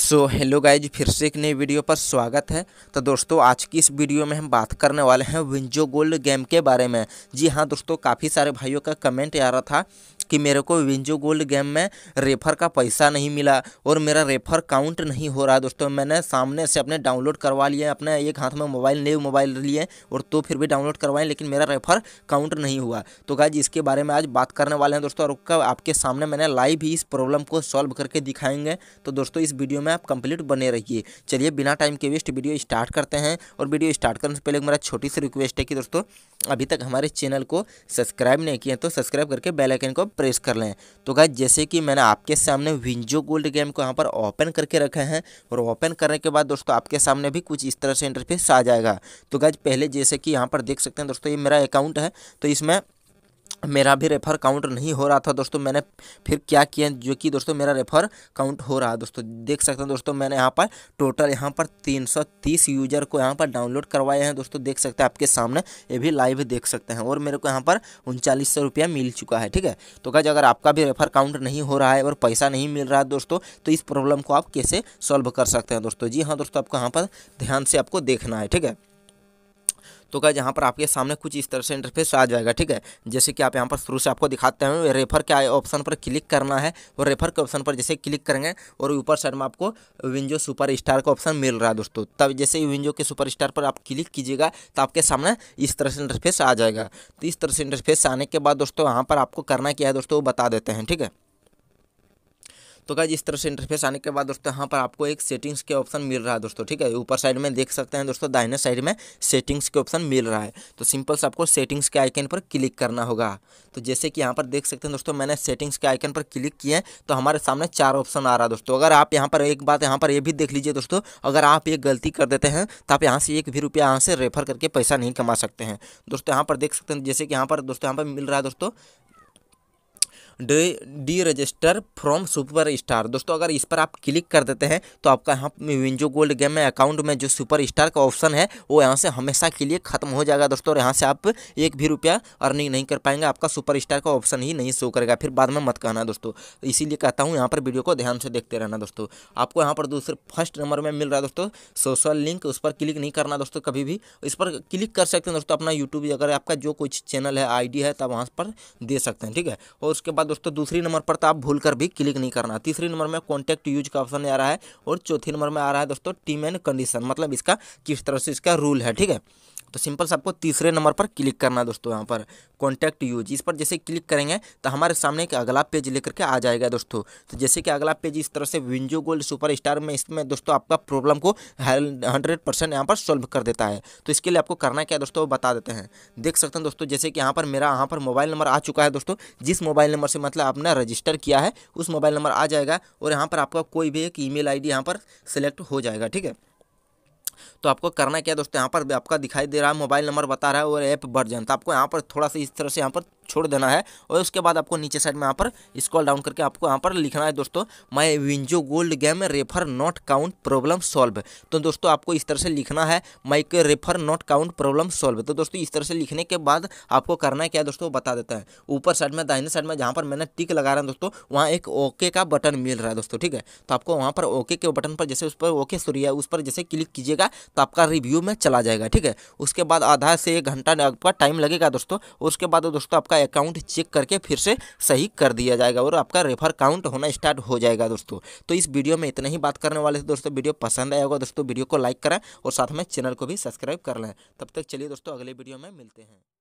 so hello guys फिर से एक नई वीडियो पर स्वागत है तो दोस्तों आज की इस वीडियो में हम बात करने वाले हैं विंजो गोल्ड गेम के बारे में जी हाँ दोस्तों काफ़ी सारे भाइयों का कमेंट आ रहा था कि मेरे को विंजो गोल्ड गेम में रेफर का पैसा नहीं मिला और मेरा रेफर काउंट नहीं हो रहा दोस्तों मैंने सामने से अपने डाउनलोड करवा लिए अपने एक हाथ में मोबाइल नए मोबाइल लिए और तो फिर भी डाउनलोड करवाएं लेकिन मेरा रेफर काउंट नहीं हुआ तो गाय इसके बारे में आज बात करने वाले हैं दोस्तों और आपके सामने मैंने लाइव ही इस प्रॉब्लम को सॉल्व करके दिखाएंगे तो दोस्तों इस वीडियो में आप कंप्लीट बने रहिए चलिए बिना टाइम के वेस्ट वीडियो स्टार्ट करते हैं और वीडियो स्टार्ट करने से पहले मेरा छोटी सी रिक्वेस्ट है कि दोस्तों अभी तक हमारे चैनल को सब्सक्राइब नहीं किए तो सब्सक्राइब करके बेल आइकन को प्रेस कर लें तो गाइज जैसे कि मैंने आपके सामने विंजो गोल्ड गेम को यहाँ पर ओपन करके रखा है और ओपन करने के बाद दोस्तों आपके सामने भी कुछ इस तरह से इंटरफेस आ जाएगा तो गाइज पहले जैसे कि यहाँ पर देख सकते हैं दोस्तों ये मेरा अकाउंट है तो इसमें मेरा भी रेफर काउंट नहीं हो रहा था दोस्तों मैंने फिर क्या किया जो कि दोस्तों मेरा रेफर काउंट हो रहा है दोस्तों देख सकते हैं दोस्तों मैंने यहाँ पर टोटल यहाँ पर 330 यूजर को यहाँ पर डाउनलोड करवाए हैं दोस्तों देख सकते हैं आपके सामने ये भी लाइव देख सकते हैं और मेरे को यहाँ पर उनचालीस सौ रुपया मिल चुका है ठीक है तो क्या अगर आपका भी रेफर काउंट नहीं हो रहा है और पैसा नहीं मिल रहा है दोस्तों तो इस प्रॉब्लम को आप कैसे सॉल्व कर सकते हैं दोस्तों जी हाँ दोस्तों आपको यहाँ पर ध्यान से आपको देखना है ठीक है तो क्या यहाँ पर आपके सामने कुछ इस तरह से इंटरफेस आ जाएगा ठीक है जैसे कि आप यहाँ पर शुरू से आपको दिखाते हैं रेफर के ऑप्शन पर क्लिक करना है और तो रेफर के ऑप्शन पर जैसे क्लिक करेंगे और ऊपर साइड में आपको विंजो सुपर स्टार का ऑप्शन मिल रहा है दोस्तों तब जैसे विंजो के सुपर स्टार पर आप क्लिक कीजिएगा तो आपके सामने इस तरह से इंटरफेस आ जाएगा तो इस तरह से इंटरफेस आने के बाद दोस्तों यहाँ पर आपको करना क्या है दोस्तों वो बता देते हैं ठीक है तो गाइज इस तरह से इंटरफेस आने के बाद दोस्तों यहाँ पर आपको एक सेटिंग्स के ऑप्शन मिल रहा है दोस्तों ठीक है ऊपर साइड में देख सकते हैं दोस्तों दाहिने साइड में सेटिंग्स के ऑप्शन मिल रहा है तो सिंपल से आपको सेटिंग्स के आइकन पर क्लिक करना होगा तो जैसे कि यहाँ पर देख सकते हैं दोस्तों मैंने सेटिंग्स के आइकन पर क्लिक किए तो हमारे सामने चार ऑप्शन आ रहा है दोस्तों अगर आप यहाँ पर एक बात यहाँ पर ये भी देख लीजिए दोस्तों अगर आप ये गलती कर देते हैं तो आप यहाँ से एक भी रुपया यहाँ से रेफर करके पैसा नहीं कमा सकते हैं दोस्तों यहाँ पर देख सकते हैं जैसे कि यहाँ पर दोस्तों यहाँ पर मिल रहा है दोस्तों deregister from super star दोस्तों अगर इस पर आप क्लिक कर देते हैं तो आपका यहाँ विंजो गोल्ड गेम में अकाउंट में जो सुपर स्टार का ऑप्शन है वो यहाँ से हमेशा के लिए खत्म हो जाएगा दोस्तों और यहाँ से आप एक भी रुपया अर्निंग नहीं कर पाएंगे आपका सुपर स्टार का ऑप्शन ही नहीं शो करेगा फिर बाद में मत कहना दोस्तों इसीलिए कहता हूँ यहाँ पर वीडियो को ध्यान से देखते रहना दोस्तों आपको यहाँ पर दूसरे फर्स्ट नंबर में मिल रहा है दोस्तों सोशल लिंक उस पर क्लिक नहीं करना दोस्तों कभी भी इस पर क्लिक कर सकते हैं दोस्तों अपना यूट्यूब अगर आपका जो कुछ चैनल है आई है तब वहाँ पर दे सकते हैं ठीक है और उसके बाद दोस्तों दूसरी नंबर पर तो आप भूल कर भी क्लिक नहीं करना तीसरे नंबर में कॉन्टैक्ट यूज का ऑप्शन आ रहा है और चौथी नंबर में आ रहा है दोस्तों टीम एंड कंडीशन मतलब इसका किस तरह से इसका रूल है ठीक है तो सिंपल से आपको तीसरे नंबर पर क्लिक करना है दोस्तों यहाँ पर कॉन्टैक्ट यूज इस पर जैसे क्लिक करेंगे तो हमारे सामने एक अगला पेज लेकर के आ जाएगा दोस्तों तो जैसे कि अगला पेज इस तरह से विंजो गोल्ड सुपर स्टार में इसमें दोस्तों आपका प्रॉब्लम को हंड्रेड परसेंट यहाँ पर सॉल्व कर देता है तो इसके लिए आपको करना क्या दोस्तों बता देते हैं देख सकते हैं दोस्तों जैसे कि यहाँ पर मेरा यहाँ पर मोबाइल नंबर आ चुका है दोस्तों जिस मोबाइल नंबर से मतलब आपने रजिस्टर किया है उस मोबाइल नंबर आ जाएगा और यहाँ पर आपका कोई भी एक ई मेल यहाँ पर सेलेक्ट हो जाएगा ठीक है तो आपको करना क्या दोस्तों यहाँ पर आपका दिखाई दे रहा है मोबाइल नंबर बता रहा है और ऐप वर्जन तो आपको यहाँ पर थोड़ा सा इस तरह से यहाँ पर छोड़ देना है और उसके बाद आपको नीचे साइड में यहाँ पर स्कॉल डाउन करके आपको यहाँ पर लिखना है दोस्तों my WinZO gold game refer not count problem solve तो दोस्तों आपको इस तरह से लिखना है my refer not count problem solve तो दोस्तों इस तरह से लिखने के बाद आपको करना है क्या दोस्तों बता देता है ऊपर साइड में दाहिने साइड में जहाँ पर मैंने टिक लगा रहा है दोस्तों वहाँ एक ओके का बटन मिल रहा है दोस्तों ठीक है तो आपको वहाँ पर ओके के बटन पर जैसे उस पर ओके सूर्य उस पर जैसे क्लिक कीजिएगा तो आपका रिव्यू में चला जाएगा ठीक है उसके बाद आधा से एक घंटा आपका टाइम लगेगा दोस्तों उसके बाद दोस्तों आपका अकाउंट चेक करके फिर से सही कर दिया जाएगा और आपका रेफर काउंट होना स्टार्ट हो जाएगा दोस्तों तो इस वीडियो में इतना ही बात करने वाले थे दोस्तों वीडियो पसंद आया होगा दोस्तों वीडियो को लाइक करें और साथ में चैनल को भी सब्सक्राइब कर लें तब तक चलिए दोस्तों अगले वीडियो में मिलते हैं